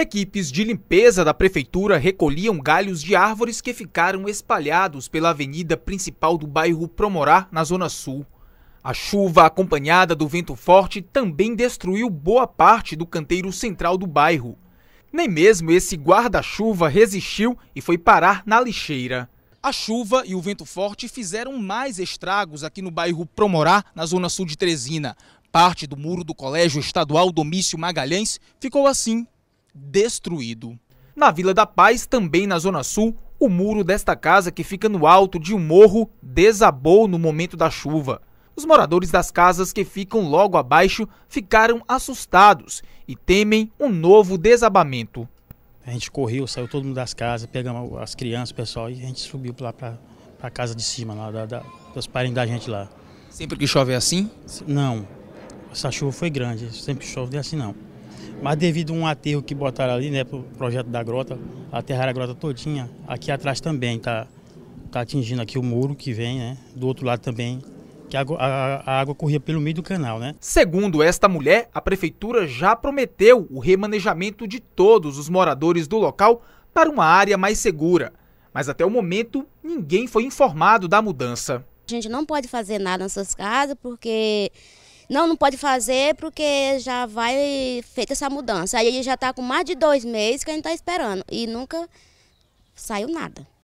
Equipes de limpeza da prefeitura recolhiam galhos de árvores que ficaram espalhados pela avenida principal do bairro Promorá, na Zona Sul. A chuva, acompanhada do vento forte, também destruiu boa parte do canteiro central do bairro. Nem mesmo esse guarda-chuva resistiu e foi parar na lixeira. A chuva e o vento forte fizeram mais estragos aqui no bairro Promorá, na zona sul de Trezina. Parte do muro do Colégio Estadual Domício Magalhães ficou assim destruído. Na Vila da Paz, também na Zona Sul, o muro desta casa que fica no alto de um morro desabou no momento da chuva. Os moradores das casas que ficam logo abaixo ficaram assustados e temem um novo desabamento. A gente correu, saiu todo mundo das casas, pegamos as crianças, pessoal, e a gente subiu lá para a casa de cima, lá da, da, dos parentes da gente lá. Sempre que chove é assim? Não. Essa chuva foi grande, sempre chove é assim não. Mas devido a um aterro que botaram ali, né, pro projeto da grota, a a grota todinha. Aqui atrás também tá, tá atingindo aqui o muro que vem, né? Do outro lado também que a, a, a, água corria pelo meio do canal, né? Segundo esta mulher, a prefeitura já prometeu o remanejamento de todos os moradores do local para uma área mais segura. Mas até o momento, ninguém foi informado da mudança. A gente não pode fazer nada nas suas casas porque não, não pode fazer porque já vai feita essa mudança. Aí já está com mais de dois meses que a gente está esperando e nunca saiu nada.